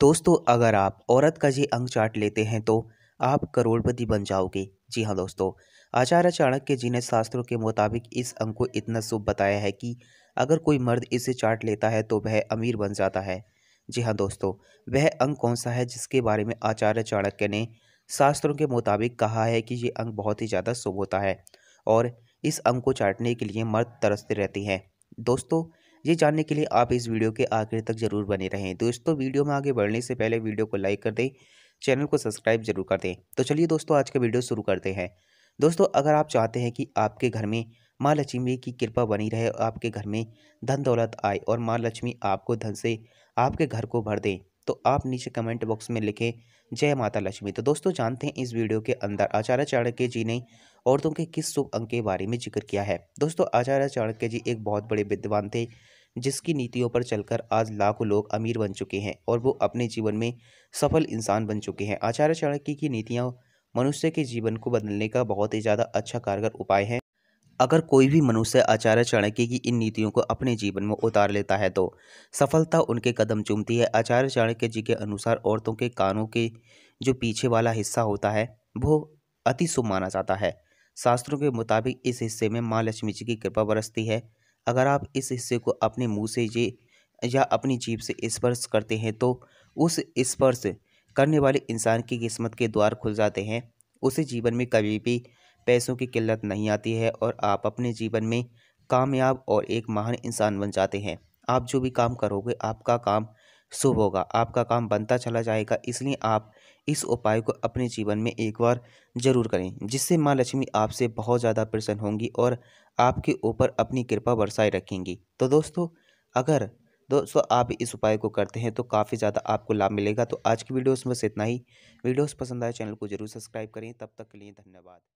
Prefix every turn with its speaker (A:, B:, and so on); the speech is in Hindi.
A: दोस्तों अगर आप औरत का ये अंग चाट लेते हैं तो आप करोड़पति बन जाओगे जी हाँ दोस्तों आचार्य चाणक्य जी ने शास्त्रों के मुताबिक इस अंग को इतना शुभ बताया है कि अगर कोई मर्द इसे चाट लेता है तो वह अमीर बन जाता है जी हाँ दोस्तों वह अंग कौन सा है जिसके बारे में आचार्य चाणक्य ने शास्त्रों के मुताबिक कहा है कि ये अंग बहुत ही ज़्यादा शुभ होता है और इस अंग को चाटने के लिए मर्द तरसते रहते हैं दोस्तों ये जानने के लिए आप इस वीडियो के आखिर तक ज़रूर बने रहें दोस्तों वीडियो में आगे बढ़ने से पहले वीडियो को लाइक कर दें चैनल को सब्सक्राइब जरूर कर दें तो चलिए दोस्तों आज का वीडियो शुरू करते हैं दोस्तों अगर आप चाहते हैं कि आपके घर में माँ लक्ष्मी की कृपा बनी रहे और आपके घर में धन दौलत आए और माँ लक्ष्मी आपको धन से आपके घर को भर दें तो आप नीचे कमेंट बॉक्स में लिखें जय माता लक्ष्मी तो दोस्तों जानते हैं इस वीडियो के अंदर आचार्य चाणक्य जी ने औरतों के किस शुभ अंग के बारे में जिक्र किया है दोस्तों आचार्य चाणक्य जी एक बहुत बड़े विद्वान थे जिसकी नीतियों पर चलकर आज लाखों लोग अमीर बन चुके हैं और वो अपने जीवन में सफल इंसान बन चुके हैं आचार्य चाणक्य की नीतियाँ मनुष्य के जीवन को बदलने का बहुत ही ज़्यादा अच्छा कारगर उपाय है अगर कोई भी मनुष्य आचार्य चाणक्य की इन नीतियों को अपने जीवन में उतार लेता है तो सफलता उनके कदम चूमती है आचार्य चाणक्य जी के अनुसार औरतों के कानों के जो पीछे वाला हिस्सा होता है वो अति शुभ माना जाता है शास्त्रों के मुताबिक इस हिस्से में माँ लक्ष्मी जी की कृपा बरसती है अगर आप इस हिस्से को अपने मुंह से ये या अपनी जीभ से स्पर्श करते हैं तो उस स्पर्श करने वाले इंसान की किस्मत के द्वार खुल जाते हैं उसे जीवन में कभी भी पैसों की किल्लत नहीं आती है और आप अपने जीवन में कामयाब और एक महान इंसान बन जाते हैं आप जो भी काम करोगे आपका काम शुभ होगा आपका काम बनता चला जाएगा इसलिए आप इस उपाय को अपने जीवन में एक बार जरूर करें जिससे माँ लक्ष्मी आपसे बहुत ज़्यादा प्रसन्न होंगी और आपके ऊपर अपनी कृपा बरसाए रखेंगी तो दोस्तों अगर दोस्तों आप इस उपाय को करते हैं तो काफ़ी ज़्यादा आपको लाभ मिलेगा तो आज की वीडियोस में बस इतना ही वीडियोस पसंद आए चैनल को जरूर सब्सक्राइब करें तब तक के लिए धन्यवाद